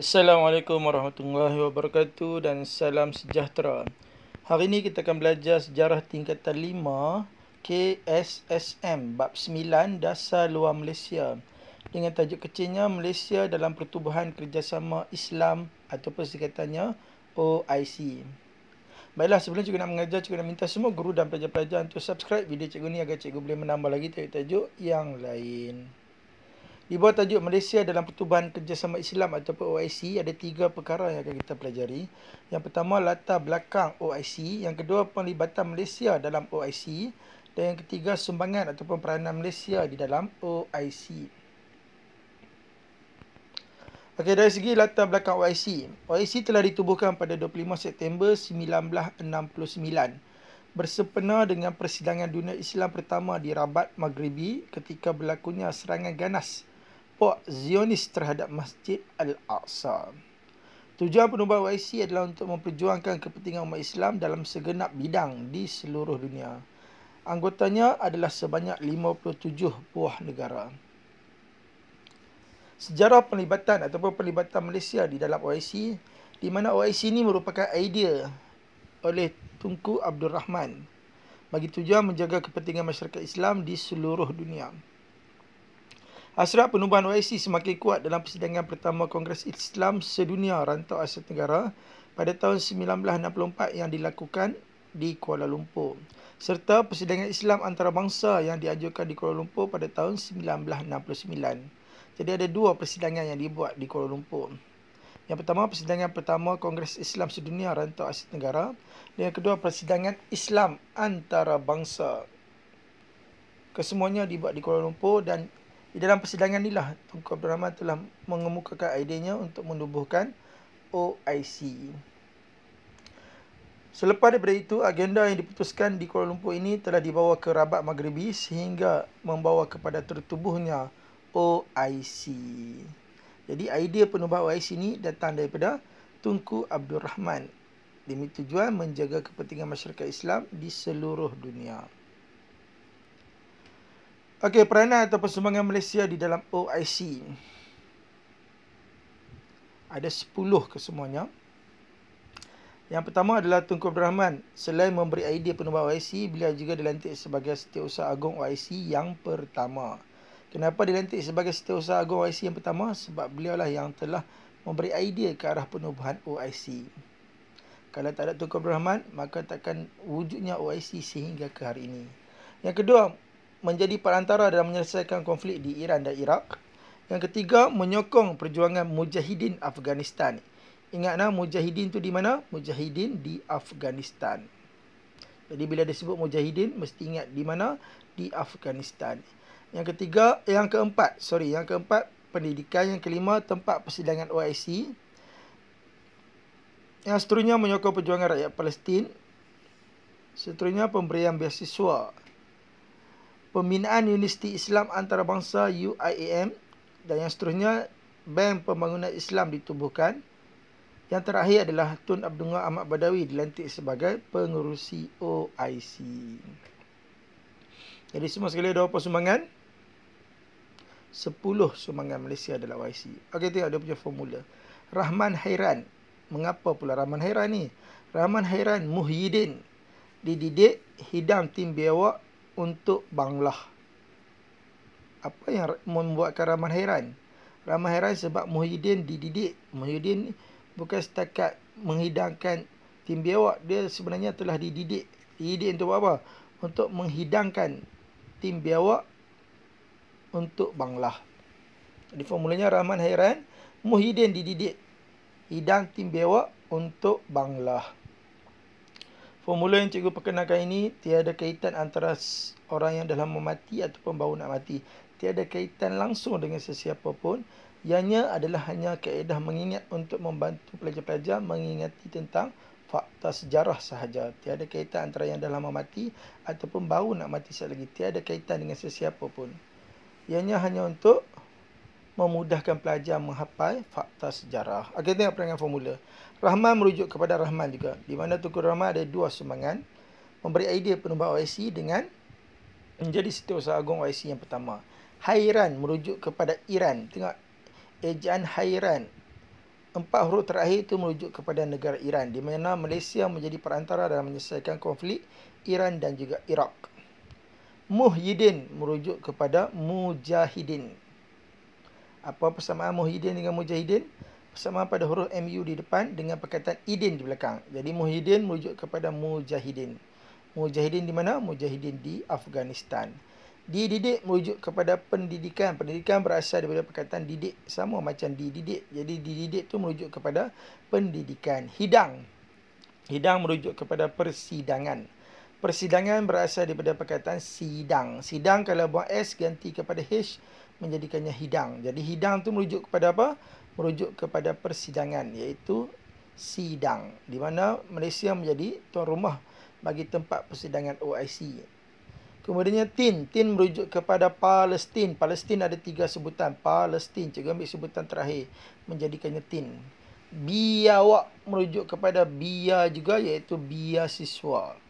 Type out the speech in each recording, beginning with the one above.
Assalamualaikum warahmatullahi wabarakatuh dan salam sejahtera. Hari ini kita akan belajar sejarah tingkatan 5 KSSM bab 9 Dasar Luar Malaysia dengan tajuk kecilnya Malaysia dalam Pertubuhan Kerjasama Islam atau singkatannya OIC. Baiklah sebelum cikgu nak mengajar cikgu nak minta semua guru dan pelajar-pelajar untuk subscribe video cikgu ni agar cikgu boleh menambah lagi tajuk-tajuk yang lain. Di bawah tajuk Malaysia dalam Pertubuhan Kerjasama Islam ataupun OIC, ada tiga perkara yang akan kita pelajari. Yang pertama, latar belakang OIC. Yang kedua, penglibatan Malaysia dalam OIC. Dan yang ketiga, sumbangan ataupun peranan Malaysia di dalam OIC. Okey, dari segi latar belakang OIC. OIC telah ditubuhkan pada 25 September 1969 bersepena dengan persidangan dunia Islam pertama di Rabat Maghribi ketika berlakunya serangan ganas kelompok Zionis terhadap Masjid Al-Aqsa. Tujuan penubuhan YC adalah untuk memperjuangkan kepentingan umat Islam dalam segenap bidang di seluruh dunia. Anggotanya adalah sebanyak 57 buah negara. Sejarah pelibatan ataupun pelibatan Malaysia di dalam OIC, di mana OIC ini merupakan idea oleh Tunku Abdul Rahman bagi tujuan menjaga kepentingan masyarakat Islam di seluruh dunia. Hasrat penubuhan OIC semakin kuat dalam persidangan pertama Kongres Islam Sedunia Rantau Asia Tenggara pada tahun 1964 yang dilakukan di Kuala Lumpur serta persidangan Islam antarabangsa yang diajukan di Kuala Lumpur pada tahun 1969. Jadi ada dua persidangan yang dibuat di Kuala Lumpur. Yang pertama persidangan pertama Kongres Islam Sedunia Rantau Asia Tenggara dan yang kedua persidangan Islam antarabangsa. Kesemuanya dibuat di Kuala Lumpur dan di dalam persidangan inilah Tunku Abdul Rahman telah mengemukakan idenya untuk menubuhkan OIC. Selepas daripada itu, agenda yang diputuskan di Kuala Lumpur ini telah dibawa ke Rabat Maghribi sehingga membawa kepada tertubuhnya OIC. Jadi idea penubuhan OIC ini datang daripada Tunku Abdul Rahman demi tujuan menjaga kepentingan masyarakat Islam di seluruh dunia. Okey, peranan atau persembangan Malaysia di dalam OIC. Ada 10 kesemuanya. Yang pertama adalah Tunku Abdul Rahman. Selain memberi idea penubuhan OIC, beliau juga dilantik sebagai setiausaha agung OIC yang pertama. Kenapa dilantik sebagai setiausaha agung OIC yang pertama? Sebab beliau lah yang telah memberi idea ke arah penubuhan OIC. Kalau tak ada Tunku Abdul Rahman, maka takkan wujudnya OIC sehingga ke hari ini. Yang kedua, menjadi perantara dalam menyelesaikan konflik di Iran dan Iraq. Yang ketiga, menyokong perjuangan Mujahidin Afghanistan. Ingatlah Mujahidin tu di mana? Mujahidin di Afghanistan. Jadi bila disebut Mujahidin mesti ingat di mana? Di Afghanistan. Yang ketiga, yang keempat, sorry, yang keempat pendidikan, yang kelima tempat persidangan OIC. Yang seterusnya menyokong perjuangan rakyat Palestin. Seterusnya pemberian beasiswa pembinaan Universiti Islam Antarabangsa UIAM dan yang seterusnya Bank Pembangunan Islam ditubuhkan. Yang terakhir adalah Tun Abdullah Ahmad Badawi dilantik sebagai Pengerusi OIC. Jadi semua sekali ada apa sumbangan? 10 sumbangan Malaysia adalah OIC. Okey tengok dia punya formula. Rahman Hairan. Mengapa pula Rahman Hairan ni? Rahman Hairan Muhyiddin. Dididik hidam tim biawak untuk banglah. Apa yang membuatkan Rahman hairan? Rahman hairan sebab Muhyiddin dididik. Muhyiddin bukan setakat menghidangkan tim biawak. Dia sebenarnya telah dididik. Dididik untuk apa? Untuk menghidangkan tim biawak untuk banglah. Jadi formulanya Rahman hairan. Muhyiddin dididik. Hidang tim biawak untuk banglah. Formula yang cikgu perkenalkan ini tiada kaitan antara orang yang dalam memati ataupun baru nak mati. Tiada kaitan langsung dengan sesiapa pun. Ianya adalah hanya kaedah mengingat untuk membantu pelajar-pelajar mengingati tentang fakta sejarah sahaja. Tiada kaitan antara yang dalam lama mati ataupun baru nak mati sekali lagi. Tiada kaitan dengan sesiapa pun. Ianya hanya untuk memudahkan pelajar menghapai fakta sejarah. Okey, tengok perangan formula. Rahman merujuk kepada Rahman juga. Di mana Tuku Rahman ada dua semangat. Memberi idea penumpah OIC dengan menjadi setiausaha agung OIC yang pertama. Hairan merujuk kepada Iran. Tengok ejaan Hairan. Empat huruf terakhir itu merujuk kepada negara Iran. Di mana Malaysia menjadi perantara dalam menyelesaikan konflik Iran dan juga Iraq. Muhyiddin merujuk kepada Mujahidin. Apa persamaan Muhyiddin dengan Mujahidin? Persamaan pada huruf MU di depan dengan perkataan Idin di belakang. Jadi Muhyiddin merujuk kepada Mujahidin. Mujahidin di mana? Mujahidin di Afghanistan. Dididik merujuk kepada pendidikan. Pendidikan berasal daripada perkataan didik. Sama macam dididik. Jadi dididik tu merujuk kepada pendidikan. Hidang. Hidang merujuk kepada persidangan. Persidangan berasal daripada perkataan sidang. Sidang kalau buang S ganti kepada H menjadikannya hidang. Jadi hidang tu merujuk kepada apa? Merujuk kepada persidangan iaitu sidang di mana Malaysia menjadi tuan rumah bagi tempat persidangan OIC. Kemudiannya tin, tin merujuk kepada Palestin. Palestin ada tiga sebutan. Palestin cikgu ambil sebutan terakhir menjadikannya tin. Biawak merujuk kepada bia juga iaitu biasiswa. siswa.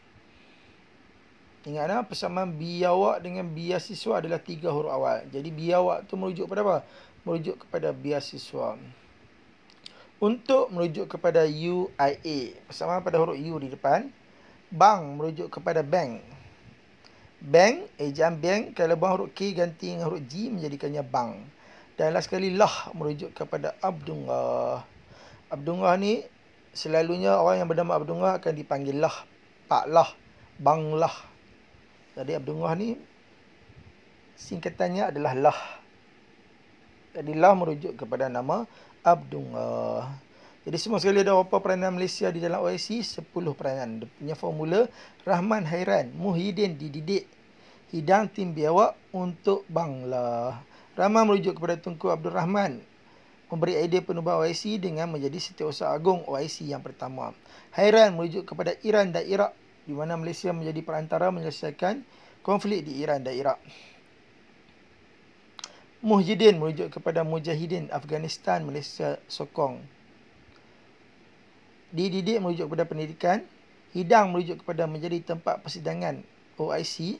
Ingatlah persamaan biawak dengan biasiswa adalah tiga huruf awal. Jadi biawak tu merujuk kepada apa? Merujuk kepada biasiswa. Untuk merujuk kepada UIA. Persamaan pada huruf U di depan. Bang merujuk kepada bank. Bank, ejaan bank. Kalau buang huruf K ganti dengan huruf G menjadikannya bang. Dan last sekali lah merujuk kepada Abdullah. Abdullah ni selalunya orang yang bernama Abdullah akan dipanggil lah. Pak lah. Bang lah. Jadi Abdullah ni singkatannya adalah Lah. Jadi Lah merujuk kepada nama Abdullah. Jadi semua sekali ada berapa peranan Malaysia di dalam OIC? 10 peranan. Dia punya formula Rahman Hairan, Muhyiddin dididik. Hidang tim biawak untuk Bangla. Rahman merujuk kepada Tunku Abdul Rahman memberi idea penubah OIC dengan menjadi setiausaha agung OIC yang pertama. Hairan merujuk kepada Iran dan Iraq di mana Malaysia menjadi perantara menyelesaikan konflik di Iran dan Iraq. Mujahidin merujuk kepada Mujahidin Afghanistan Malaysia sokong. Dididik merujuk kepada pendidikan. Hidang merujuk kepada menjadi tempat persidangan OIC.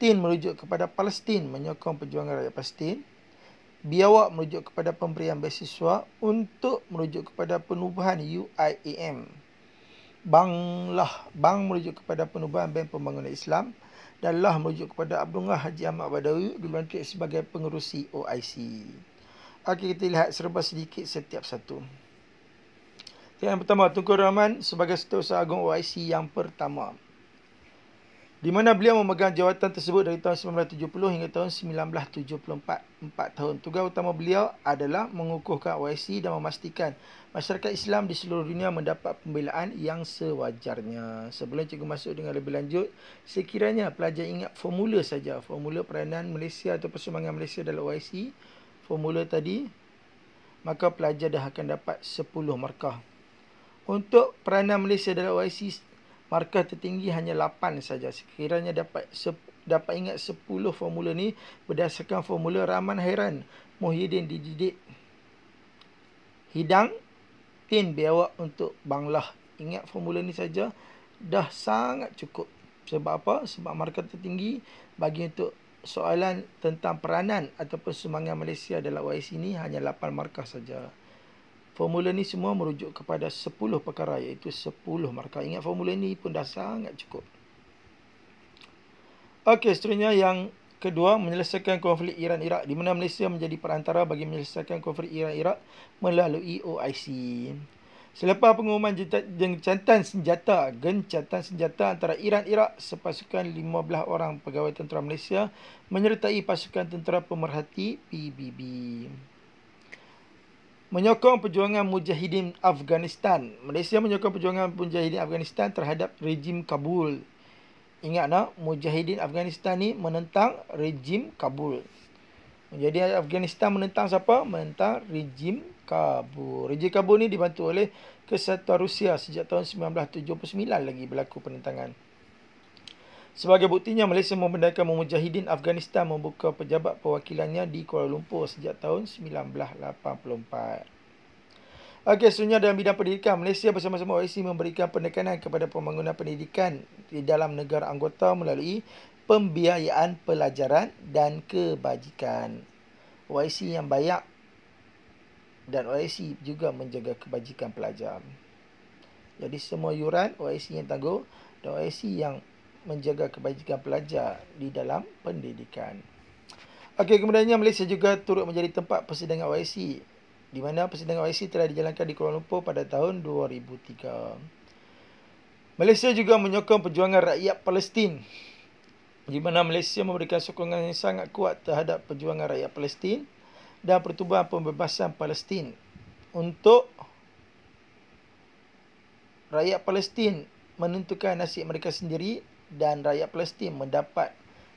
Tin merujuk kepada Palestin menyokong perjuangan rakyat Palestin. Biawak merujuk kepada pemberian beasiswa untuk merujuk kepada penubuhan UIAM. Banglah Bang merujuk kepada penubuhan Bank Pembangunan Islam dan Lah merujuk kepada Abdullah Haji Ahmad Badawi dilantik sebagai pengerusi OIC. Okey kita lihat serba sedikit setiap satu. Yang pertama Tunku Rahman sebagai setiausaha agung OIC yang pertama. Di mana beliau memegang jawatan tersebut dari tahun 1970 hingga tahun 1974. Empat tahun. Tugas utama beliau adalah mengukuhkan OIC dan memastikan masyarakat Islam di seluruh dunia mendapat pembelaan yang sewajarnya. Sebelum cikgu masuk dengan lebih lanjut, sekiranya pelajar ingat formula saja, formula peranan Malaysia atau persembangan Malaysia dalam OIC, formula tadi, maka pelajar dah akan dapat 10 markah. Untuk peranan Malaysia dalam OIC, markah tertinggi hanya 8 saja. Sekiranya dapat dapat ingat 10 formula ni berdasarkan formula Rahman Hairan, Muhyiddin dididik. Hidang rutin biawak untuk banglah. Ingat formula ni saja dah sangat cukup. Sebab apa? Sebab markah tertinggi bagi untuk soalan tentang peranan ataupun sumbangan Malaysia dalam YC ini hanya 8 markah saja. Formula ni semua merujuk kepada 10 perkara iaitu 10 markah. Ingat formula ni pun dah sangat cukup. Okey, seterusnya yang kedua menyelesaikan konflik Iran Iraq di mana Malaysia menjadi perantara bagi menyelesaikan konflik Iran Iraq melalui OIC. Selepas pengumuman gencatan senjata, gencatan senjata antara Iran Iraq sepasukan 15 orang pegawai tentera Malaysia menyertai pasukan tentera pemerhati PBB. Menyokong perjuangan Mujahidin Afghanistan. Malaysia menyokong perjuangan Mujahidin Afghanistan terhadap rejim Kabul ingat nak mujahidin Afghanistan ni menentang rejim Kabul. Jadi Afghanistan menentang siapa? Menentang rejim Kabul. Rejim Kabul ni dibantu oleh Kesatuan Rusia sejak tahun 1979 lagi berlaku penentangan. Sebagai buktinya Malaysia membenarkan Mujahidin Afghanistan membuka pejabat perwakilannya di Kuala Lumpur sejak tahun 1984. Okey, sebenarnya dalam bidang pendidikan, Malaysia bersama-sama OIC memberikan penekanan kepada pembangunan pendidikan di dalam negara anggota melalui pembiayaan pelajaran dan kebajikan. OIC yang banyak dan OIC juga menjaga kebajikan pelajar. Jadi semua yuran OIC yang tangguh dan OIC yang menjaga kebajikan pelajar di dalam pendidikan. Okey, kemudiannya Malaysia juga turut menjadi tempat persidangan OIC di mana persidangan YC telah dijalankan di Kuala Lumpur pada tahun 2003. Malaysia juga menyokong perjuangan rakyat Palestin di mana Malaysia memberikan sokongan yang sangat kuat terhadap perjuangan rakyat Palestin dan pertubuhan pembebasan Palestin untuk rakyat Palestin menentukan nasib mereka sendiri dan rakyat Palestin mendapat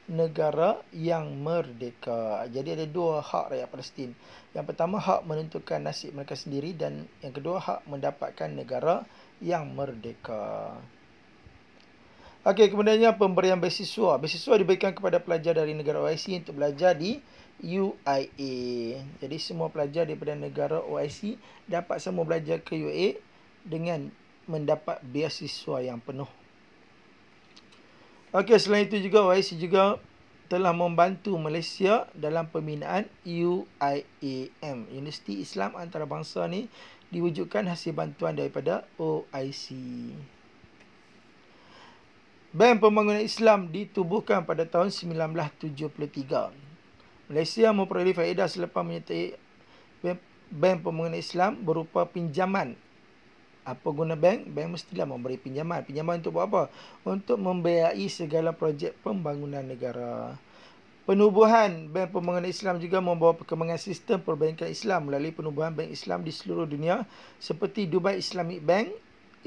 negara yang merdeka. Jadi ada dua hak rakyat Palestin. Yang pertama hak menentukan nasib mereka sendiri dan yang kedua hak mendapatkan negara yang merdeka. Okey, kemudiannya pemberian beasiswa. Beasiswa diberikan kepada pelajar dari negara OIC untuk belajar di UIA. Jadi semua pelajar daripada negara OIC dapat semua belajar ke UIA dengan mendapat beasiswa yang penuh Okey, selain itu juga YC juga telah membantu Malaysia dalam pembinaan UIAM, Universiti Islam Antarabangsa ni diwujudkan hasil bantuan daripada OIC. Bank Pembangunan Islam ditubuhkan pada tahun 1973. Malaysia memperoleh faedah selepas menyertai Bank Pembangunan Islam berupa pinjaman apa guna bank? Bank mestilah memberi pinjaman. Pinjaman untuk buat apa? Untuk membiayai segala projek pembangunan negara. Penubuhan Bank Pembangunan Islam juga membawa perkembangan sistem perbankan Islam melalui penubuhan bank Islam di seluruh dunia seperti Dubai Islamic Bank,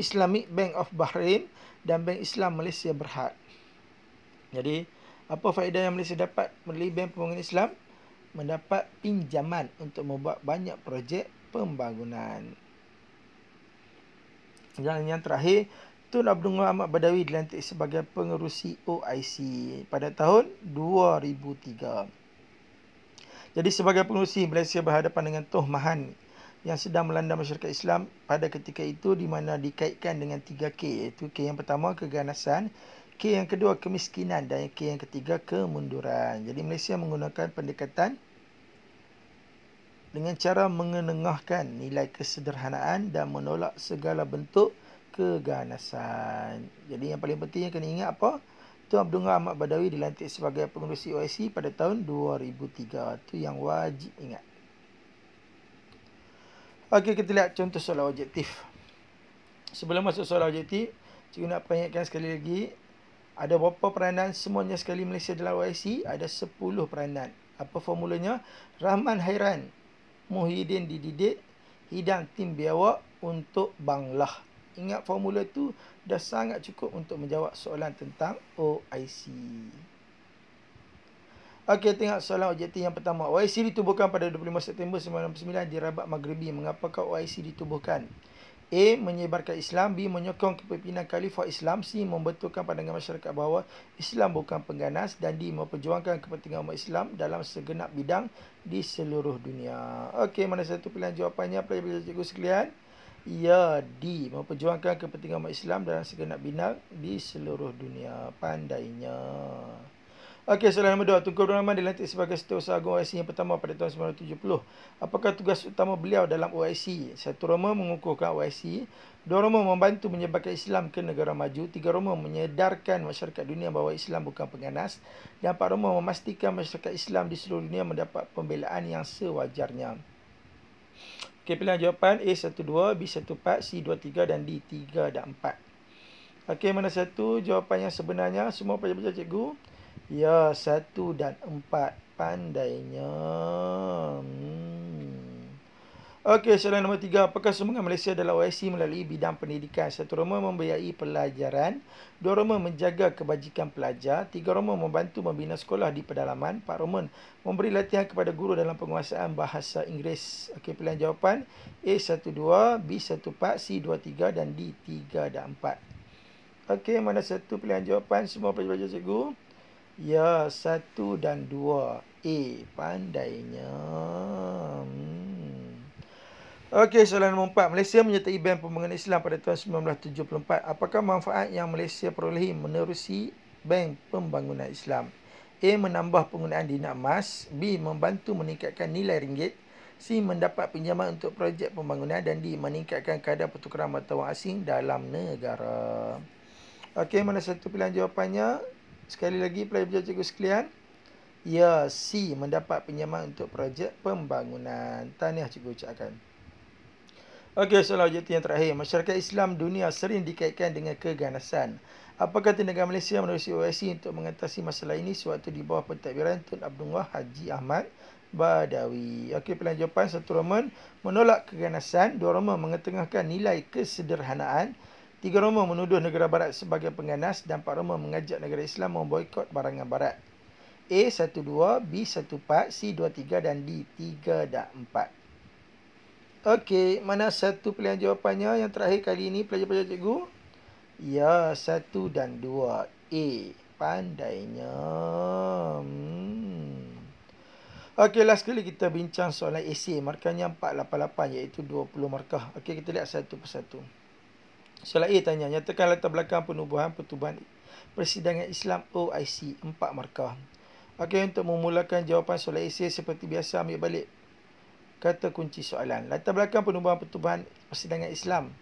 Islamic Bank of Bahrain dan Bank Islam Malaysia Berhad. Jadi, apa faedah yang Malaysia dapat melalui Bank Pembangunan Islam? Mendapat pinjaman untuk membuat banyak projek pembangunan. Dan yang terakhir, Tun Abdul Muhammad Badawi dilantik sebagai pengerusi e OIC pada tahun 2003. Jadi sebagai pengerusi, Malaysia berhadapan dengan Toh Mahan yang sedang melanda masyarakat Islam pada ketika itu di mana dikaitkan dengan 3 K iaitu K yang pertama keganasan, K yang kedua kemiskinan dan K yang ketiga kemunduran. Jadi Malaysia menggunakan pendekatan 3 dengan cara mengenengahkan nilai kesederhanaan dan menolak segala bentuk keganasan. Jadi yang paling pentingnya kena ingat apa? Tu Abdul Ghani Ahmad Badawi dilantik sebagai pengurusi OIC pada tahun 2003. Tu yang wajib ingat. Okey, kita lihat contoh soalan objektif. Sebelum masuk soalan objektif, cikgu nak peringatkan sekali lagi. Ada berapa peranan semuanya sekali Malaysia dalam OIC? Ada 10 peranan. Apa formulanya? Rahman Hairan, Muhyiddin dididik hidang tim biawak untuk banglah. Ingat formula tu dah sangat cukup untuk menjawab soalan tentang OIC. Okey, tengok soalan objektif yang pertama. OIC ditubuhkan pada 25 September 1999 di Rabat Maghribi. Mengapakah OIC ditubuhkan? A. Menyebarkan Islam B. Menyokong kepimpinan Khalifah Islam C. Membetulkan pandangan masyarakat bahawa Islam bukan pengganas dan D. Memperjuangkan kepentingan umat Islam dalam segenap bidang di seluruh dunia Okey, mana satu pilihan jawapannya pelajar-pelajar cikgu sekalian? Ya, D. Memperjuangkan kepentingan umat Islam dalam segenap bidang di seluruh dunia Pandainya Okey, soalan nombor 2. Tunku Abdul Rahman dilantik sebagai setiausaha agung OIC yang pertama pada tahun 1970. Apakah tugas utama beliau dalam OIC? Satu Roma mengukuhkan OIC. Dua Roma membantu menyebarkan Islam ke negara maju. Tiga Roma menyedarkan masyarakat dunia bahawa Islam bukan penganas. Dan empat Roma memastikan masyarakat Islam di seluruh dunia mendapat pembelaan yang sewajarnya. Okey, pilihan jawapan a satu dua, b satu empat, c dua tiga dan d tiga dan empat. Okey, mana satu jawapan yang sebenarnya? Semua pelajar-pelajar cikgu. Ya, satu dan empat. Pandainya. Hmm. Okey, soalan nombor tiga. Apakah sumbangan Malaysia adalah OIC melalui bidang pendidikan? Satu Roma membiayai pelajaran. Dua Roma menjaga kebajikan pelajar. Tiga Roma membantu membina sekolah di pedalaman. Empat Roma memberi latihan kepada guru dalam penguasaan bahasa Inggeris. Okey, pilihan jawapan. A, satu dua. B, satu empat. C, dua tiga. Dan D, tiga dan empat. Okey, mana satu pilihan jawapan? Semua pelajar-pelajar cikgu. -pelajar Ya, satu dan dua. A, pandainya. Hmm. Okey, soalan nombor empat. Malaysia menyertai Ban Pembangunan Islam pada tahun 1974. Apakah manfaat yang Malaysia perolehi menerusi Ban Pembangunan Islam? A. Menambah penggunaan dinar emas. B. Membantu meningkatkan nilai ringgit. C. Mendapat pinjaman untuk projek pembangunan. Dan D. Meningkatkan kadar pertukaran mata wang asing dalam negara. Okey, mana satu pilihan jawapannya? Sekali lagi pelajar cikgu sekalian Ya C mendapat pinjaman untuk projek pembangunan Tahniah cikgu ucapkan Okey, soalan objektif yang terakhir Masyarakat Islam dunia sering dikaitkan dengan keganasan Apakah tindakan Malaysia menerusi OSI e untuk mengatasi masalah ini Sewaktu di bawah pentadbiran Tun Abdullah Haji Ahmad Badawi Okey, pilihan jawapan Satu Roman menolak keganasan Dua Roman mengetengahkan nilai kesederhanaan Tiga Roma menuduh negara barat sebagai pengganas dan empat Roma mengajak negara Islam memboikot barangan barat. A12, B14, C23 dan D3 dan 4. Okey, mana satu pilihan jawapannya yang terakhir kali ini pelajar-pelajar cikgu? Ya, satu dan dua. A, pandainya. Hmm. Okey, last kali kita bincang soalan AC. Markahnya 488 iaitu 20 markah. Okey, kita lihat satu persatu. Soalai tanya, nyatakan latar belakang penubuhan pertubuhan persidangan Islam OIC empat markah. Okey, untuk memulakan jawapan soalai saya seperti biasa ambil balik kata kunci soalan. Latar belakang penubuhan pertubuhan persidangan Islam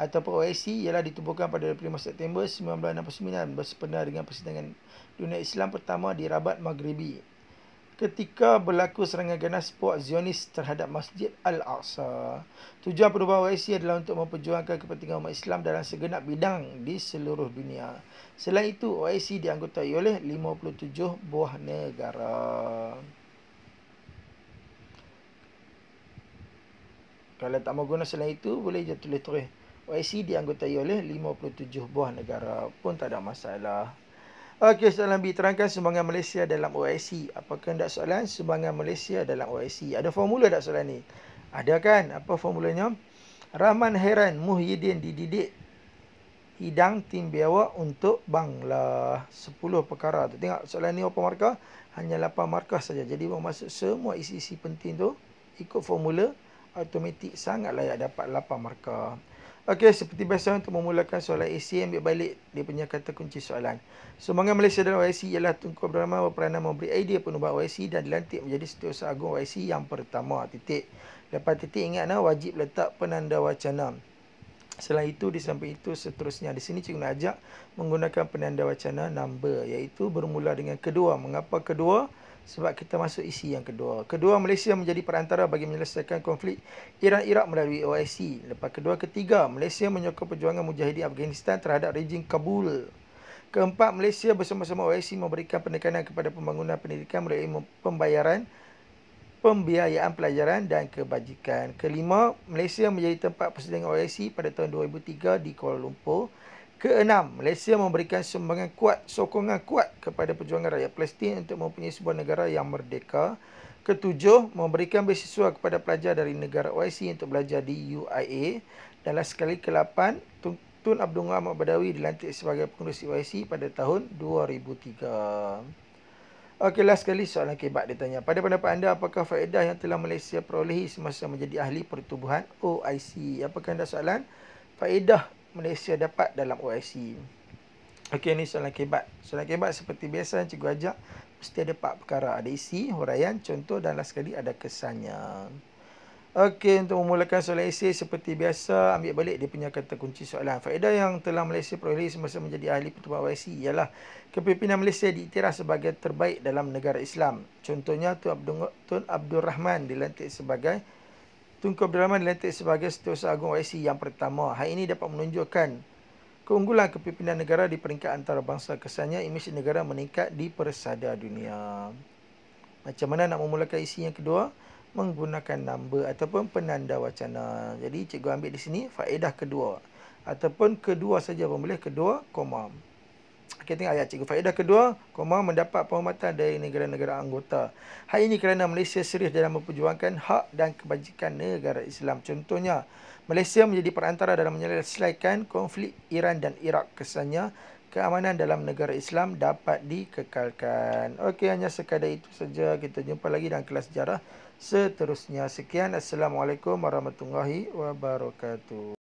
atau OIC ialah ditubuhkan pada 5 September 1969 bersepenuh dengan persidangan dunia Islam pertama di Rabat Maghribi ketika berlaku serangan ganas puak Zionis terhadap Masjid Al-Aqsa. Tujuan perubahan YC adalah untuk memperjuangkan kepentingan umat Islam dalam segenap bidang di seluruh dunia. Selain itu, YC dianggotai oleh 57 buah negara. Kalau tak mau guna selain itu, boleh je tulis-tulis. YC dianggotai oleh 57 buah negara pun tak ada masalah. Okey, soalan B. Terangkan sumbangan Malaysia dalam OIC. Apakah anda soalan sumbangan Malaysia dalam OIC? Ada formula tak soalan ni? Ada kan? Apa formulanya? Rahman Heran Muhyiddin dididik hidang tim biawak untuk bangla. 10 perkara tu. Tengok soalan ni apa markah? Hanya 8 markah saja. Jadi bermaksud semua isi-isi penting tu ikut formula automatik sangat layak dapat 8 markah. Okey, seperti biasa untuk memulakan soalan AC ambil balik dia punya kata kunci soalan. Semangat Malaysia dalam YC ialah Tunku Abdul Rahman berperanan memberi idea penubah YC dan dilantik menjadi setiausaha agung YC yang pertama. Titik. Lepas titik ingatlah wajib letak penanda wacana. Selain itu, di samping itu seterusnya. Di sini cikgu nak ajak menggunakan penanda wacana number iaitu bermula dengan kedua. Mengapa kedua? Kedua sebab kita masuk isi yang kedua. Kedua, Malaysia menjadi perantara bagi menyelesaikan konflik Iran-Iraq melalui OIC. Lepas kedua, ketiga, Malaysia menyokong perjuangan Mujahidin Afghanistan terhadap rejim Kabul. Keempat, Malaysia bersama-sama OIC memberikan penekanan kepada pembangunan pendidikan melalui pembayaran pembiayaan pelajaran dan kebajikan. Kelima, Malaysia menjadi tempat persediaan OIC pada tahun 2003 di Kuala Lumpur. Keenam, Malaysia memberikan sumbangan kuat, sokongan kuat kepada perjuangan rakyat Palestin untuk mempunyai sebuah negara yang merdeka. Ketujuh, memberikan beasiswa kepada pelajar dari negara OIC untuk belajar di UIA. Dalam sekali ke-8, Tun Abdul Muhammad Badawi dilantik sebagai pengurus OIC pada tahun 2003. Okey, last sekali soalan kebat dia tanya. Pada pendapat anda, apakah faedah yang telah Malaysia perolehi semasa menjadi ahli pertubuhan OIC? Apakah anda soalan? Faedah Malaysia dapat dalam OIC. Okey ni soalan kebat. Soalan kebat seperti biasa yang cikgu ajak mesti ada empat perkara. Ada isi, huraian, contoh dan last sekali ada kesannya. Okey untuk memulakan soalan isi seperti biasa ambil balik dia punya kata kunci soalan. Faedah yang telah Malaysia peroleh semasa menjadi ahli pertubuhan OIC ialah kepimpinan Malaysia diiktiraf sebagai terbaik dalam negara Islam. Contohnya Tun Abdul, Tun Abdul Rahman dilantik sebagai Tunku Abdul Rahman dilantik sebagai Setiausaha Agung YC yang pertama. Hal ini dapat menunjukkan keunggulan kepimpinan negara di peringkat antarabangsa kesannya imej negara meningkat di persada dunia. Macam mana nak memulakan isi yang kedua? Menggunakan nombor ataupun penanda wacana. Jadi cikgu ambil di sini faedah kedua. Ataupun kedua saja pun kedua koma kita tengok ayat cikgu. Faedah kedua, koma mendapat penghormatan dari negara-negara anggota. Hal ini kerana Malaysia serius dalam memperjuangkan hak dan kebajikan negara Islam. Contohnya, Malaysia menjadi perantara dalam menyelesaikan konflik Iran dan Iraq. Kesannya, keamanan dalam negara Islam dapat dikekalkan. Okey, hanya sekadar itu saja. Kita jumpa lagi dalam kelas sejarah seterusnya. Sekian. Assalamualaikum warahmatullahi wabarakatuh.